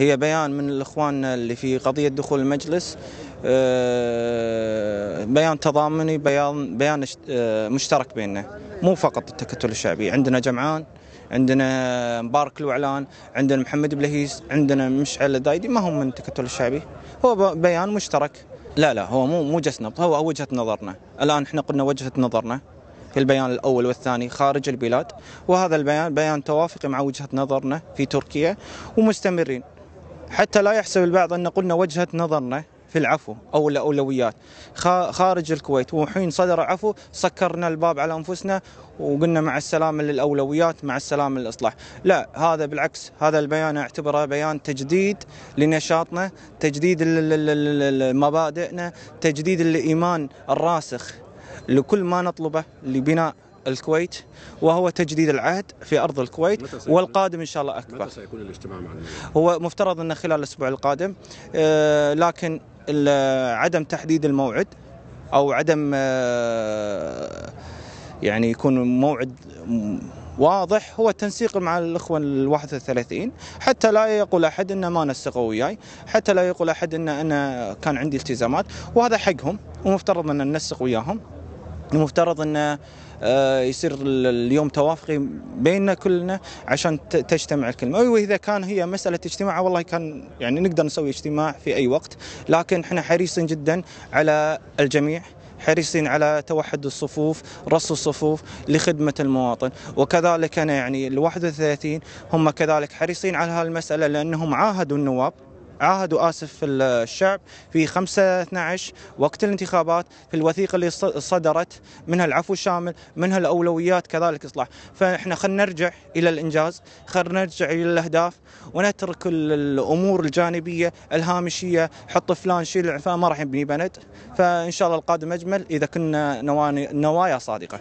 هي بيان من الاخوان اللي في قضيه دخول المجلس آه، بيان تضامني بيان بيان آه، مشترك بيننا مو فقط التكتل الشعبي عندنا جمعان عندنا مبارك الوعلان عندنا محمد بلهيس عندنا مشعل الدايدي ما هم من التكتل الشعبي هو بيان مشترك لا لا هو مو مو جسنب هو وجهه نظرنا الان احنا قلنا وجهه نظرنا في البيان الأول والثاني خارج البلاد وهذا البيان بيان توافقي مع وجهة نظرنا في تركيا ومستمرين حتى لا يحسب البعض أن قلنا وجهة نظرنا في العفو أو الأولويات خارج الكويت وحين صدر عفو سكرنا الباب على أنفسنا وقلنا مع السلامة للأولويات مع السلامة للإصلاح لا هذا بالعكس هذا البيان أعتبره بيان تجديد لنشاطنا تجديد مبادئنا تجديد الإيمان الراسخ لكل ما نطلبه لبناء الكويت وهو تجديد العهد في أرض الكويت والقادم إن شاء الله أكبر متى سيكون الاجتماع مع هو مفترض أنه خلال الأسبوع القادم آه، لكن عدم تحديد الموعد أو عدم آه، يعني يكون موعد واضح هو التنسيق مع الاخوه ال 31 حتى لا يقول احد ان ما نسقوا وياي، حتى لا يقول احد ان انا كان عندي التزامات وهذا حقهم ومفترض ان ننسق وياهم المفترض انه آه، يصير اليوم توافقي بيننا كلنا عشان تجتمع الكلمه واذا أيوة، كان هي مساله اجتماع والله كان يعني نقدر نسوي اجتماع في اي وقت لكن احنا حريصين جدا على الجميع حريصين على توحد الصفوف رص الصفوف لخدمة المواطن وكذلك أنا يعني ال 31 هم كذلك حريصين على هالمسألة لأنهم عاهدوا النواب عاهدوا واسف الشعب في 5 12 وقت الانتخابات في الوثيقة اللي صدرت منها العفو الشامل منها الأولويات كذلك إصلاح فإحنا خلينا نرجع إلى الإنجاز خلينا نرجع إلى الأهداف ونترك الأمور الجانبية الهامشية حط فلان شيل ما راح يبني بند فإن شاء الله القادم أجمل إذا كنا نوايا صادقة